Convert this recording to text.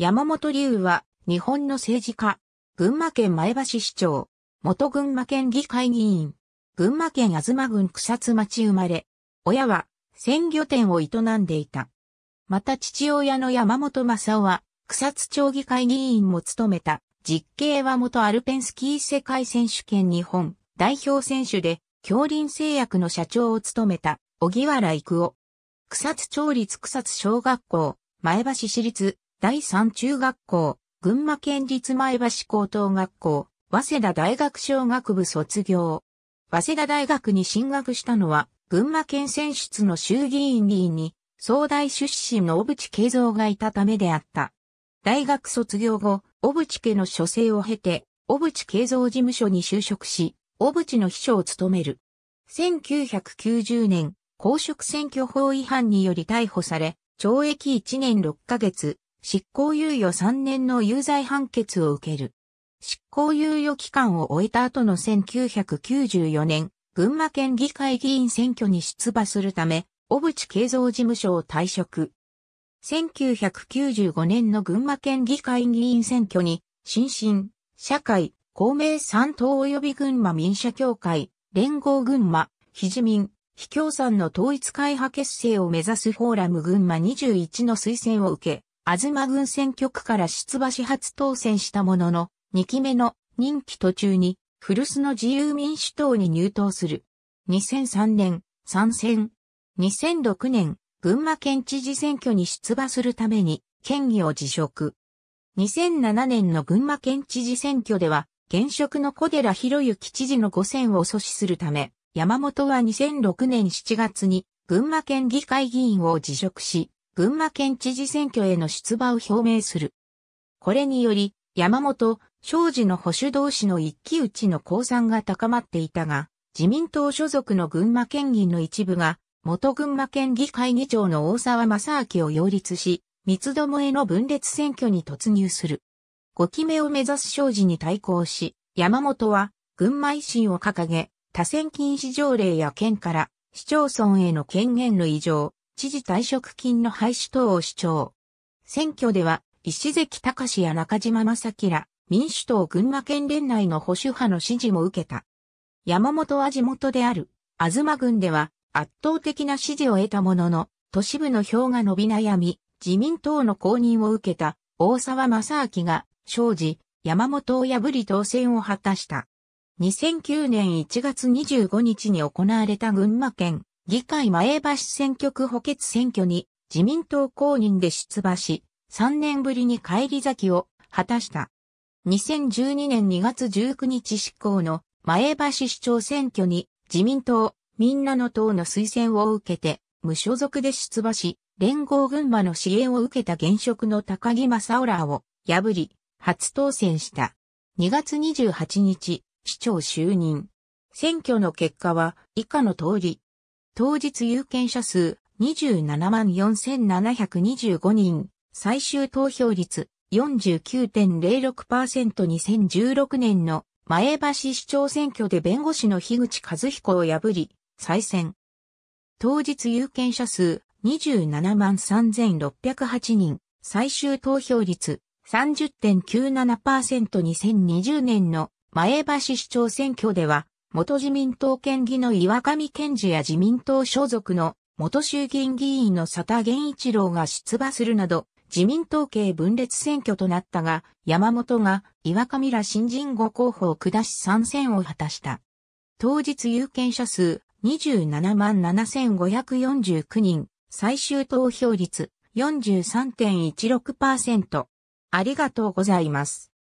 山本龍は、日本の政治家、群馬県前橋市長、元群馬県議会議員、群馬県妻郡草津町生まれ、親は、鮮魚店を営んでいた。また父親の山本正夫は、草津町議会議員も務めた、実刑は元アルペンスキー世界選手権日本代表選手で、京林製薬の社長を務めた、小木原育夫。草津町立草津小学校、前橋市立第三中学校、群馬県立前橋高等学校、早稲田大学小学部卒業。早稲田大学に進学したのは、群馬県選出の衆議院議員に、総大出身の小渕恵三がいたためであった。大学卒業後、小渕家の書生を経て、小渕恵三事務所に就職し、小渕の秘書を務める。1990年、公職選挙法違反により逮捕され、懲役1年6ヶ月、執行猶予3年の有罪判決を受ける。執行猶予期間を終えた後の1994年、群馬県議会議員選挙に出馬するため、小渕恵三事務所を退職。1995年の群馬県議会議員選挙に、新進、社会、公明三党及び群馬民社協会、連合群馬、ひじみん、非共産の統一会派結成を目指すフォーラム群馬21の推薦を受け、東軍選挙区から出馬し初当選したものの、2期目の任期途中に、古巣の自由民主党に入党する。2003年、参戦。2006年、群馬県知事選挙に出馬するために、県議を辞職。2007年の群馬県知事選挙では、現職の小寺博之知事の5選を阻止するため、山本は2006年7月に群馬県議会議員を辞職し、群馬県知事選挙への出馬を表明する。これにより、山本、庄司の保守同士の一騎打ちの降参が高まっていたが、自民党所属の群馬県議の一部が、元群馬県議会議長の大沢正明を擁立し、三つどもえの分裂選挙に突入する。5期目を目指す庄司に対抗し、山本は、群馬維新を掲げ、多選禁止条例や県から、市町村への権限の異常、知事退職金の廃止等を主張。選挙では、石関隆や中島正樹ら、民主党群馬県連内の保守派の支持も受けた。山本は地元である、妻郡では圧倒的な支持を得たものの、都市部の票が伸び悩み、自民党の公認を受けた大沢正明が、生じ、山本を破り当選を果たした。2009年1月25日に行われた群馬県議会前橋選挙区補欠選挙に自民党公認で出馬し、3年ぶりに帰り咲きを果たした。2012年2月19日執行の前橋市長選挙に自民党、みんなの党の推薦を受けて無所属で出馬し、連合群馬の支援を受けた現職の高木正浦を破り、初当選した。2月28日、市長就任。選挙の結果は以下の通り、当日有権者数27万4725人、最終投票率 49.06%2016 年の前橋市長選挙で弁護士の樋口和彦を破り、再選。当日有権者数27万3608人、最終投票率 30.97%2020 年の前橋市長選挙では元自民党県議の岩上健二や自民党所属の元衆議院議員の佐田源一郎が出馬するなど、自民党系分裂選挙となったが、山本が岩上ら新人5候補を下し参戦を果たした。当日有権者数27万7549人、最終投票率43.16%。ありがとうございます。